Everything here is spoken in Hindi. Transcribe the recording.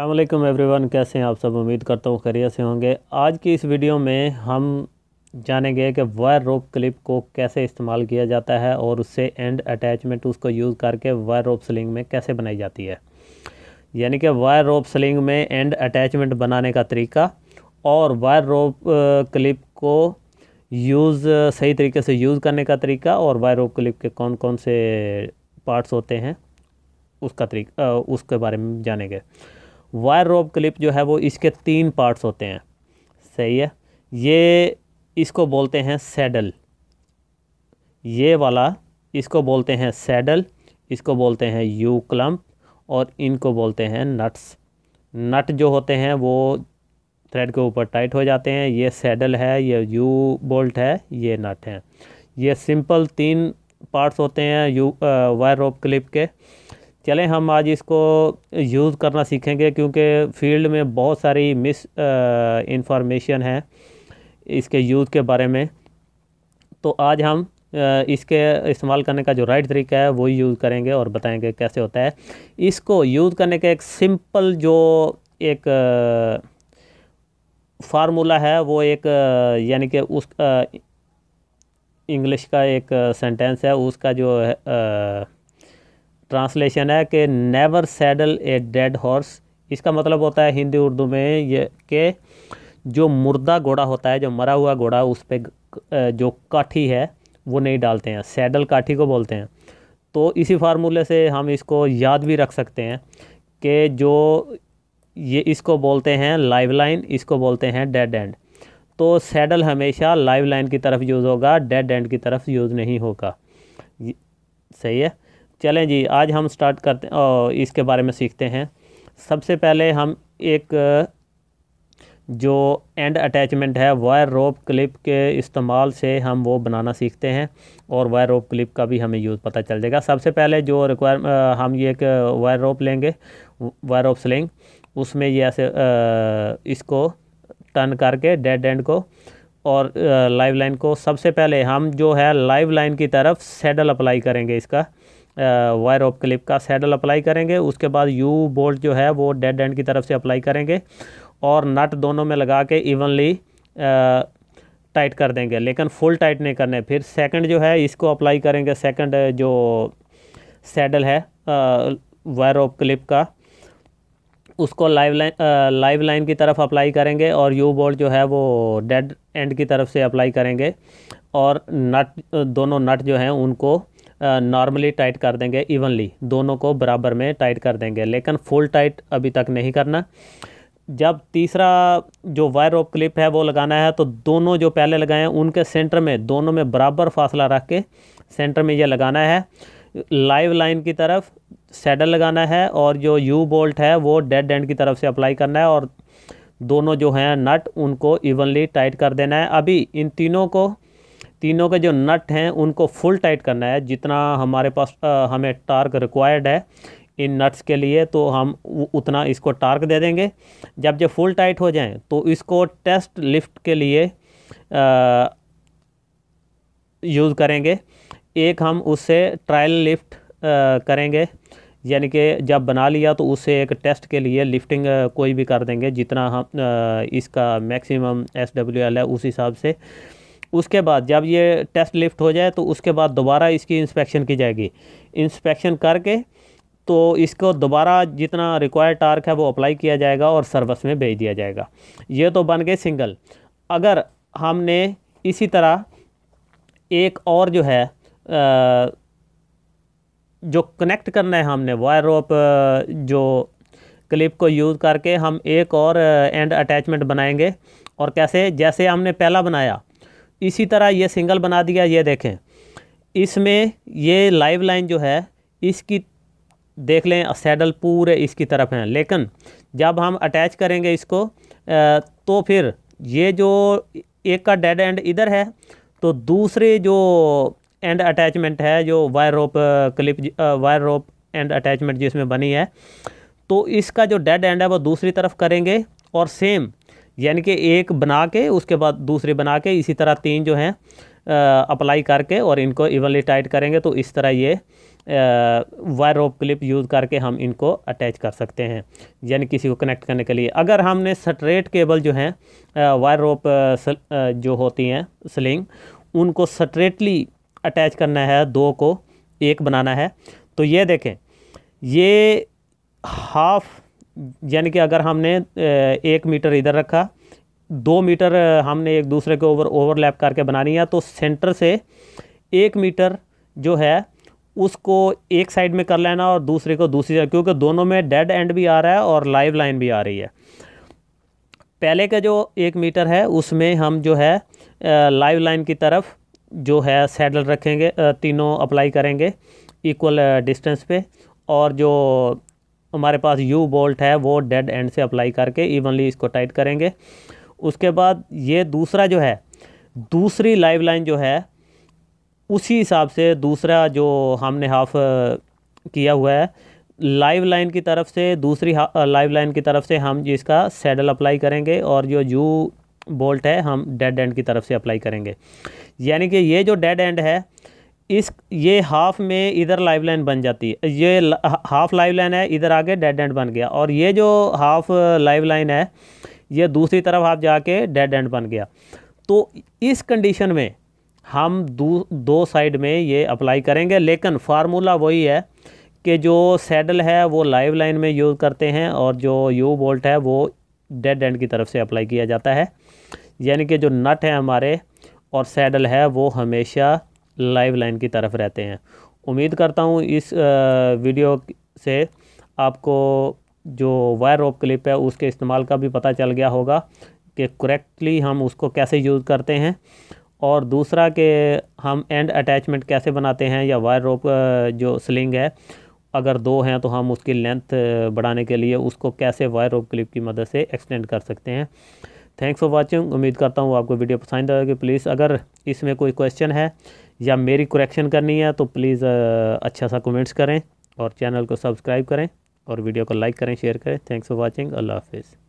अल्लाम एवरीवन कैसे हैं आप सब उम्मीद करता हूँ खैरियत से होंगे आज की इस वीडियो में हम जानेंगे कि वायर रोप क्लिप को कैसे इस्तेमाल किया जाता है और उससे एंड अटैचमेंट उसको यूज़ करके वायर रोप सलिंग में कैसे बनाई जाती है यानी कि वायर रोप सलिंग में एंड अटैचमेंट बनाने का तरीका और वायर रोप क्लिप को यूज़ सही तरीके से यूज़ करने का तरीका और वायर रोप क्लिप के कौन कौन से पार्ट्स होते हैं उसका तरीका उसके बारे में जानेंगे वायर रोप क्लिप जो है वो इसके तीन पार्ट्स होते हैं सही है ये इसको बोलते हैं सैडल ये वाला इसको बोलते हैं सैडल इसको बोलते हैं यू क्लम्प और इनको बोलते हैं नट्स नट जो होते हैं वो थ्रेड के ऊपर टाइट हो जाते हैं ये सैडल है ये यू बोल्ट है ये नट हैं ये सिंपल तीन पार्ट्स होते हैं यू वायर रोप क्लिप के चलें हम आज इसको यूज़ करना सीखेंगे क्योंकि फील्ड में बहुत सारी मिस इंफॉर्मेशन है इसके यूज़ के बारे में तो आज हम इसके इस्तेमाल करने का जो राइट तरीका है वो यूज़ करेंगे और बताएंगे कैसे होता है इसको यूज़ करने का एक सिंपल जो एक फार्मूला है वो एक यानी कि उस इंग्लिश का एक सेंटेंस है उसका जो है, आ, ट्रांसलेशन है कि never saddle a dead horse इसका मतलब होता है हिंदी उर्दू में ये कि जो मुर्दा घोड़ा होता है जो मरा हुआ घोड़ा उस पर जो काठी है वो नहीं डालते हैं सैडल काठी को बोलते हैं तो इसी फार्मूले से हम इसको याद भी रख सकते हैं कि जो ये इसको बोलते हैं लाइव लाइन इसको बोलते हैं डेड एंड तो सैडल हमेशा लाइव लाइन की तरफ यूज़ होगा डेड एंड की तरफ यूज़ नहीं होगा सही है चलें जी आज हम स्टार्ट करते हैं इसके बारे में सीखते हैं सबसे पहले हम एक जो एंड अटैचमेंट है वायर रोप क्लिप के इस्तेमाल से हम वो बनाना सीखते हैं और वायर रोप क्लिप का भी हमें यूज़ पता चल जाएगा सबसे पहले जो रिक्वायर हम ये एक वायर रोप लेंगे वायर रोप स्लिंग उसमें ये ऐसे इसको टर्न करके डेड एंड को और लाइव लाइन को सबसे पहले हम जो है लाइव लाइन की तरफ सेडल अप्लाई करेंगे इसका वायर ऑफ क्लिप का सैडल अप्लाई करेंगे उसके बाद यू बोल्ट जो है वो डेड एंड की तरफ से अप्लाई करेंगे और नट दोनों में लगा के इवनली टाइट कर देंगे लेकिन फुल टाइट नहीं करने फिर सेकंड जो है इसको अप्लाई करेंगे सेकंड जो सैडल है वायर ऑफ क्लिप का उसको लाइव लाइन लाइव लाइन की तरफ अप्लाई करेंगे और यू बोल्ट जो है वो डेड एंड की तरफ से अप्लाई करेंगे और नट दोनों नट जो हैं उनको नॉर्मली टाइट कर देंगे इवनली दोनों को बराबर में टाइट कर देंगे लेकिन फुल टाइट अभी तक नहीं करना जब तीसरा जो वायर रोप क्लिप है वो लगाना है तो दोनों जो पहले लगाए हैं उनके सेंटर में दोनों में बराबर फासला रख के सेंटर में ये लगाना है लाइव लाइन की तरफ सैडल लगाना है और जो यू बोल्ट है वो डेड एंड की तरफ से अप्लाई करना है और दोनों जो हैं नट उनको इवनली टाइट कर देना है अभी इन तीनों को तीनों के जो नट हैं उनको फुल टाइट करना है जितना हमारे पास आ, हमें टार्क रिक्वायर्ड है इन नट्स के लिए तो हम उतना इसको टार्क दे देंगे जब जब फुल टाइट हो जाएं तो इसको टेस्ट लिफ्ट के लिए यूज़ करेंगे एक हम उससे ट्रायल लिफ्ट करेंगे यानी कि जब बना लिया तो उसे एक टेस्ट के लिए लिफ्टिंग कोई भी कर देंगे जितना हम इसका मैक्सिमम एस डब्ल्यू एल है उस हिसाब से उसके बाद जब ये टेस्ट लिफ्ट हो जाए तो उसके बाद दोबारा इसकी इंस्पेक्शन की जाएगी इंस्पेक्शन करके तो इसको दोबारा जितना रिक्वायर्ड टार्क है वो अप्लाई किया जाएगा और सर्विस में भेज दिया जाएगा ये तो बन गए सिंगल अगर हमने इसी तरह एक और जो है जो कनेक्ट करना है हमने वायर रोप जो क्लिप को यूज़ करके हम एक और एंड अटैचमेंट बनाएंगे और कैसे जैसे हमने पहला बनाया इसी तरह ये सिंगल बना दिया ये देखें इसमें ये लाइव लाइन जो है इसकी देख लें सैडल पूरे इसकी तरफ हैं लेकिन जब हम अटैच करेंगे इसको तो फिर ये जो एक का डेड एंड इधर है तो दूसरे जो एंड अटैचमेंट है जो wire rope clip wire rope end attachment जिसमें बनी है तो इसका जो डेड एंड है वो दूसरी तरफ करेंगे और सेम यानी कि एक बना के उसके बाद दूसरे बना के इसी तरह तीन जो हैं अप्लाई करके और इनको इवनली टाइट करेंगे तो इस तरह ये वायर रोप क्लिप यूज़ करके हम इनको अटैच कर सकते हैं यानी किसी को कनेक्ट करने के लिए अगर हमने स्ट्रेट केबल जो हैं वायर रोप जो होती हैं स्लिंग उनको स्ट्रेटली अटैच करना है दो को एक बनाना है तो ये देखें ये हाफ़ यानी कि अगर हमने एक मीटर इधर रखा दो मीटर हमने एक दूसरे के ओवर ओवरलैप करके बनानी है तो सेंटर से एक मीटर जो है उसको एक साइड में कर लेना और दूसरे को दूसरी साइड क्योंकि दोनों में डेड एंड भी आ रहा है और लाइव लाइन भी आ रही है पहले का जो एक मीटर है उसमें हम जो है लाइव लाइन की तरफ जो है सैडल रखेंगे तीनों अप्लाई करेंगे इक्वल डिस्टेंस पे और जो हमारे पास यू बोल्ट है वो डेड एंड से अप्लाई करके इवनली इसको टाइट करेंगे उसके बाद ये दूसरा जो है दूसरी लाइव लाइन जो है उसी हिसाब से दूसरा जो हमने हाफ किया हुआ है लाइव लाइन की तरफ से दूसरी लाइव लाइन की तरफ से हम इसका सैडल अप्लाई करेंगे और जो यू बोल्ट है हम डेड एंड की तरफ से अप्लाई करेंगे यानी कि ये जो डेड एंड है इस ये हाफ में इधर लाइव लाइन बन जाती है ये हाफ लाइव लाइन है इधर आके डेड एंड बन गया और ये जो हाफ लाइव लाइन है ये दूसरी तरफ आप जाके डेड एंड बन गया तो इस कंडीशन में हम दो दो साइड में ये अप्लाई करेंगे लेकिन फार्मूला वही है कि जो सैडल है वो लाइव लाइन में यूज़ करते हैं और जो यू बोल्ट है वो डेड एंड की तरफ से अप्लाई किया जाता है यानी कि जो नट है हमारे और सैडल है वो हमेशा लाइव लाइन की तरफ रहते हैं उम्मीद करता हूँ इस वीडियो से आपको जो वायर रोप क्लिप है उसके इस्तेमाल का भी पता चल गया होगा कि करेक्टली हम उसको कैसे यूज़ करते हैं और दूसरा कि हम एंड अटैचमेंट कैसे बनाते हैं या वायर रोप जो स्लिंग है अगर दो हैं तो हम उसकी लेंथ बढ़ाने के लिए उसको कैसे वायर रोप क्लिप की मदद से एक्सटेंड कर सकते हैं थैंक्स फॉर वॉचिंग उम्मीद करता हूँ आपको वीडियो पसंद आएगी प्लीज़ अगर इसमें कोई क्वेश्चन है या मेरी करेक्शन करनी है तो प्लीज़ अच्छा सा कमेंट्स करें और चैनल को सब्सक्राइब करें और वीडियो को लाइक करें शेयर करें थैंक्स फॉर वॉचिंग अल्लाह हाफिज़